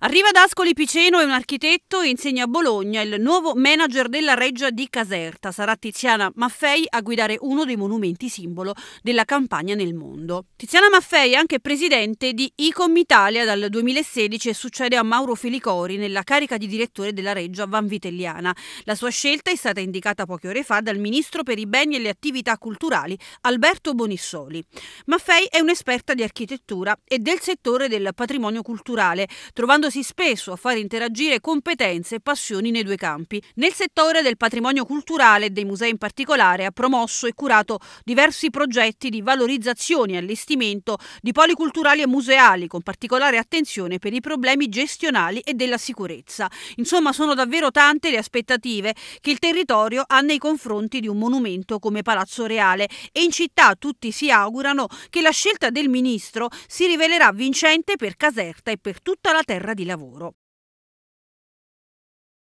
Arriva ad Ascoli Piceno, è un architetto e insegna a Bologna. Il nuovo manager della Reggia di Caserta sarà Tiziana Maffei a guidare uno dei monumenti simbolo della campagna nel mondo. Tiziana Maffei è anche presidente di Icom Italia dal 2016 e succede a Mauro Filicori nella carica di direttore della Reggia Vanvitelliana. La sua scelta è stata indicata poche ore fa dal ministro per i beni e le attività culturali Alberto Bonissoli. Maffei è un'esperta di architettura e del settore del patrimonio culturale, trovando impegnandosi spesso a far interagire competenze e passioni nei due campi. Nel settore del patrimonio culturale e dei musei in particolare ha promosso e curato diversi progetti di valorizzazione e allestimento di poli culturali e museali, con particolare attenzione per i problemi gestionali e della sicurezza. Insomma, sono davvero tante le aspettative che il territorio ha nei confronti di un monumento come Palazzo Reale e in città tutti si augurano che la scelta del ministro si rivelerà vincente per Caserta e per tutta la terra di lavoro.